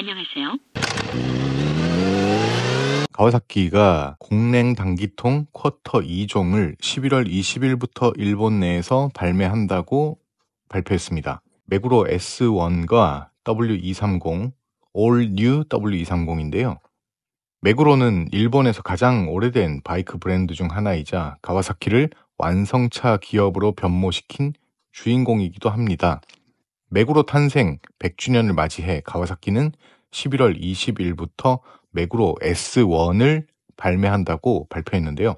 안녕하세요. 가와사키가 공랭 단기통 쿼터 2종을 11월 20일부터 일본 내에서 발매한다고 발표했습니다. 맥으로 S1과 W230, All New W230인데요. 맥으로는 일본에서 가장 오래된 바이크 브랜드 중 하나이자 가와사키를 완성차 기업으로 변모시킨 주인공이기도 합니다. 맥으로 탄생 100주년을 맞이해 가와사키는 11월 20일부터 맥으로 S1을 발매한다고 발표했는데요.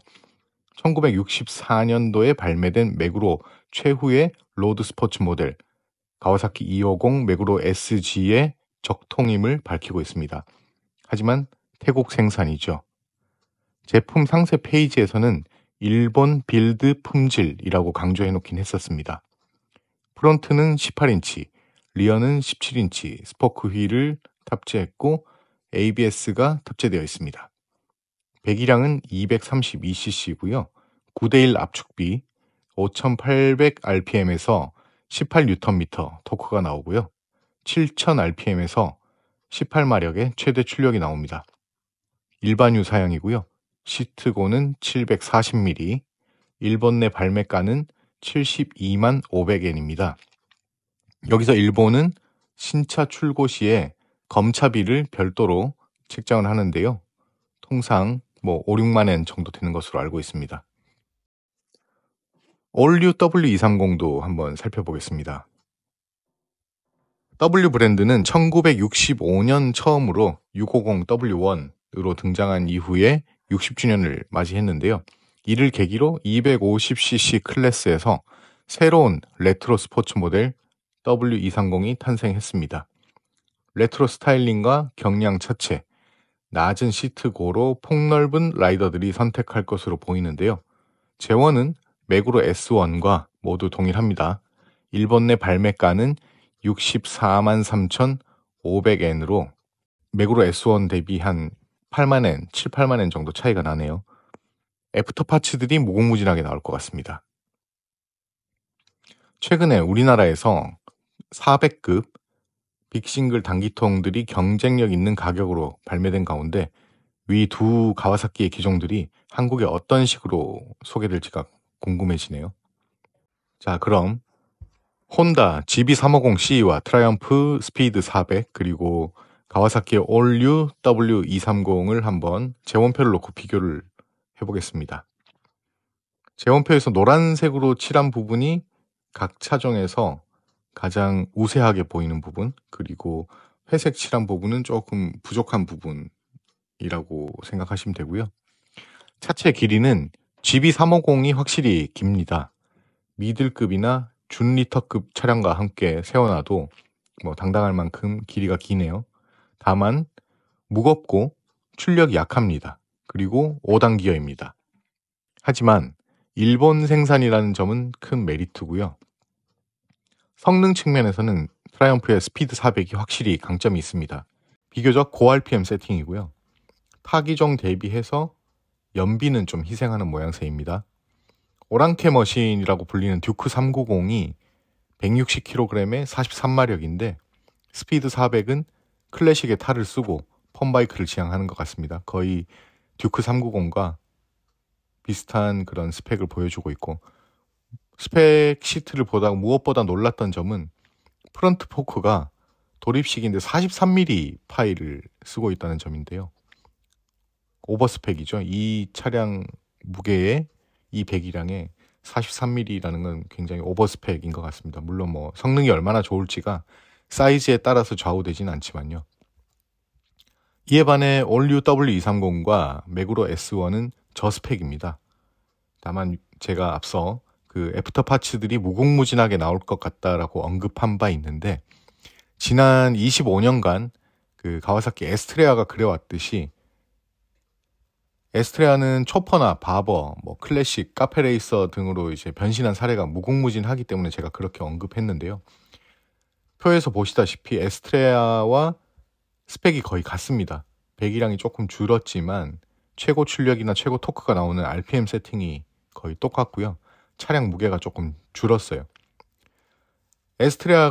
1964년도에 발매된 맥으로 최후의 로드 스포츠 모델 가와사키 250 맥으로 SG의 적통임을 밝히고 있습니다. 하지만 태국 생산이죠. 제품 상세 페이지에서는 일본 빌드 품질이라고 강조해 놓긴 했었습니다. 프론트는 18인치, 리어는 17인치 스포크 휠을 탑재했고 ABS가 탑재되어 있습니다. 배기량은 232cc고요. 9대1 압축비 5800rpm에서 18Nm 토크가 나오고요. 7000rpm에서 18마력의 최대 출력이 나옵니다. 일반유 사양이고요. 시트고는 740mm, 일본 내 발매가는 72만 500엔입니다. 여기서 일본은 신차 출고 시에 검차비를 별도로 책정을 하는데요. 통상 뭐 5, 6만엔 정도 되는 것으로 알고 있습니다. 올류 W230도 한번 살펴보겠습니다. W 브랜드는 1965년 처음으로 650W1으로 등장한 이후에 60주년을 맞이했는데요. 이를 계기로 250cc 클래스에서 새로운 레트로 스포츠 모델 W230이 탄생했습니다. 레트로 스타일링과 경량 차체, 낮은 시트고로 폭넓은 라이더들이 선택할 것으로 보이는데요. 재원은 맥으로 S1과 모두 동일합니다. 일본 내 발매가는 6 4 3,500엔으로 맥으로 S1 대비 한 8만엔, 7, 8만엔 정도 차이가 나네요. 애프터 파츠들이 무궁무진하게 나올 것 같습니다. 최근에 우리나라에서 400급 빅싱글 단기통들이 경쟁력 있는 가격으로 발매된 가운데 위 두 가와사키의 기종들이 한국에 어떤 식으로 소개될지가 궁금해지네요. 자, 그럼 혼다 GB350CE와 트라이언프 스피드 400 그리고 가와사키의 올류 W230을 한번 재원표를 놓고 비교를 해보겠습니다. 재원표에서 노란색으로 칠한 부분이 각 차종에서 가장 우세하게 보이는 부분, 그리고 회색 칠한 부분은 조금 부족한 부분이라고 생각하시면 되고요. 차체 길이는 GB350이 확실히 깁니다. 미들급이나 준리터급 차량과 함께 세워놔도 뭐 당당할 만큼 길이가 기네요. 다만 무겁고 출력이 약합니다. 그리고 5단기어입니다. 하지만 일본 생산이라는 점은 큰 메리트고요. 성능 측면에서는 트라이언프의 스피드 400이 확실히 강점이 있습니다. 비교적 고RPM 세팅이고요. 타기종 대비해서 연비는 좀 희생하는 모양새입니다. 오랑캐 머신이라고 불리는 듀크 390이 160kg에 43마력인데 스피드 400은 클래식의 탈을 쓰고 펌바이크를 지향하는 것 같습니다. 거의 듀크 390과 비슷한 그런 스펙을 보여주고 있고 스펙 시트를 보다 무엇보다 놀랐던 점은 프런트 포크가 돌입식인데 43mm 파일을 쓰고 있다는 점인데요. 오버스펙이죠. 이 차량 무게에 이 배기량에 43mm라는 건 굉장히 오버스펙인 것 같습니다. 물론 뭐 성능이 얼마나 좋을지가 사이즈에 따라서 좌우되지는 않지만요. 이에 반해 올류 W230과 맥으로 S1은 저스펙입니다. 다만 제가 앞서 그 애프터 파츠들이 무궁무진하게 나올 것 같다라고 언급한 바 있는데 지난 25년간 그 가와사키 에스트레아가 그려왔듯이 에스트레아는 초퍼나 바버, 뭐 클래식, 카페레이서 등으로 이제 변신한 사례가 무궁무진하기 때문에 제가 그렇게 언급했는데요. 표에서 보시다시피 에스트레아와 스펙이 거의 같습니다. 배기량이 조금 줄었지만 최고 출력이나 최고 토크가 나오는 RPM 세팅이 거의 똑같고요. 차량 무게가 조금 줄었어요.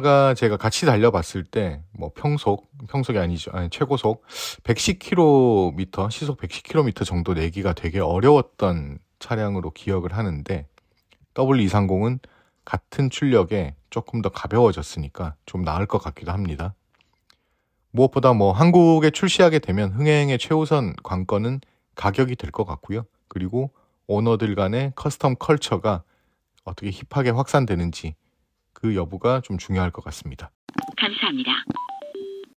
에스트레아가 제가 같이 달려봤을 때 뭐 평속 평속이 아니죠 아니 최고속 110km 시속 110km 정도 내기가 되게 어려웠던 차량으로 기억을 하는데 W230은 같은 출력에 조금 더 가벼워졌으니까 좀 나을 것 같기도 합니다. 무엇보다 뭐 한국에 출시하게 되면 흥행의 최우선 관건은 가격이 될 것 같고요. 그리고 오너들 간의 커스텀 컬처가 어떻게 힙하게 확산되는지 그 여부가 좀 중요할 것 같습니다. 감사합니다.